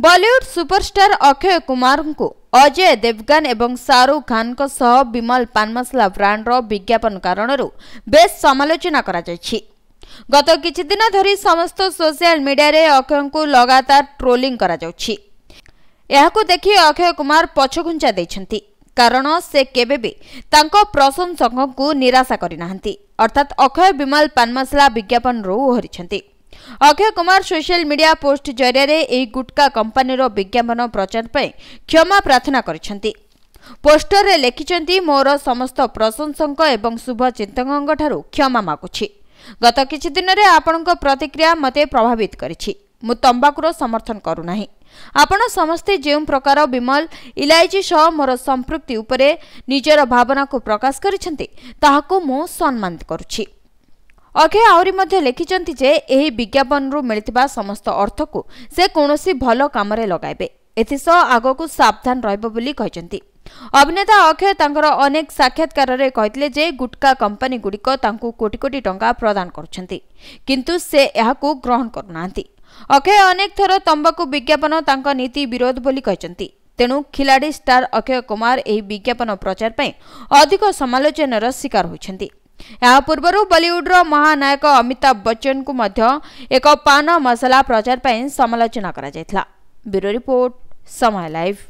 बलीउड superstar Akshay Kumar को अजय देवगन एवं शाहरुख खान को सह विमल पानमसला ब्रांड रो विज्ञापन कारण बेस समालोचना करा जाय छी गत किछि दिन धरि समस्त सोशल मीडिया रे अक्षय को लगातार ट्रोलिंग करा जाय छी यह को देखि अक्षय कुमार पछगुंचा दै छथि कारण से केबे बे तांको प्रशंसक को निराशा करिना हंती अर्थात अक्षय विमल पानमसला विज्ञापन रो ओहरि छथि Akshay Kumar social media post ଜରିଆରେ ଏହି ଗୁଟକା କମ୍ପାନୀର ବିଜ୍ଞାପନ ପ୍ରଚାର ପାଇଁ କ୍ଷମା ପ୍ରାର୍ଥନା କରିଛନ୍ତି ପୋଷ୍ଟରରେ ଲେଖିଛନ୍ତି ମୋର ସମସ୍ତ ପ୍ରଶଂସକ ଏବଂ ଶୁଭଚିନ୍ତକଙ୍କଠାରୁ କ୍ଷମା ମାଗୁଛି ଗତ କିଛି ଦିନରେ ଆପଣଙ୍କ ପ୍ରତିକ୍ରିୟା ମୋତେ ପ୍ରଭାବିତ କରିଛି ମୁଁ ତମ୍ବାକୁର ସମର୍ଥନ କରୁନାହିଁ ଆପଣ ସମସ୍ତେ ଯେଉଁ ପ୍ରକାର ବିମଲ ଇଲାଇଚି ସହ ମୋର ସମ୍ପୃକ୍ତି ଉପରେ ନିଜର ଭାବନାକୁ ପ୍ରକାଶ କରିଛନ୍ତି ତାହାକୁ ମୁଁ ସମ୍ମାନିତ କରୁଛି ଅକ୍ଷୟ ଆହୁରି ମଧ୍ୟ ଲେଖିଛନ୍ତି ଯେ ଏହି ବିଜ୍ଞାପନରୁ ମିଳିଥିବା ସମସ୍ତ ଅର୍ଥକୁ ସେ କୌଣସି ଭଲ କାମରେ ଲଗାଇବେ ଏଥିସହ ଆଗକୁ ସାବଧାନ ରହିବ ବୋଲି କହିଛନ୍ତି ଅଭିନେତା ଅକ୍ଷୟ ତାଙ୍କର ଅନେକ ସାକ୍ଷାତକାରରେ କହିଥିଲେ ଯେ ଗୁଟ୍କା କମ୍ପାନୀଗୁଡ଼ିକ ତାଙ୍କୁ କୋଟି କୋଟି ଟଙ୍କା ପ୍ରଦାନ କରୁଛନ୍ତି କିନ୍ତୁ ସେ ଏହାକୁ ଗ୍ରହଣ କରୁନାହାନ୍ତି ଅକ୍ଷୟ ଅନେକ ଥର ତମ୍ବାକୁ ବିଜ୍ଞାପନ ତାଙ୍କ ନୀତି ବିରୋଧ ବୋଲି କହିଛନ୍ତି ତେଣୁ ଖିଲାଡ଼ି ଷ୍ଟାର୍ ଅକ୍ଷୟ କୁମାର ଏହି ବିଜ୍ଞାପନ ପ୍ରଚାର ପାଇଁ ଅଧିକ ସମାଲୋଚନାର ଶିକାର ହୋଇଛନ୍ତି ଏହା ପୂର୍ବରୁ ବଲିଉଡର ମହାନାୟକ ଅମିତାଭ ବଚ୍ଚନଙ୍କୁ ମଧ୍ୟ ଏକ ପାନ ମସଲା ପ୍ରଚାର ପାଇଁ ସମାଲୋଚନା କରାଯାଇଥିଲା ବ୍ୟୁରୋ ରିପୋର୍ଟ ସମୟ ଲାଇଭ୍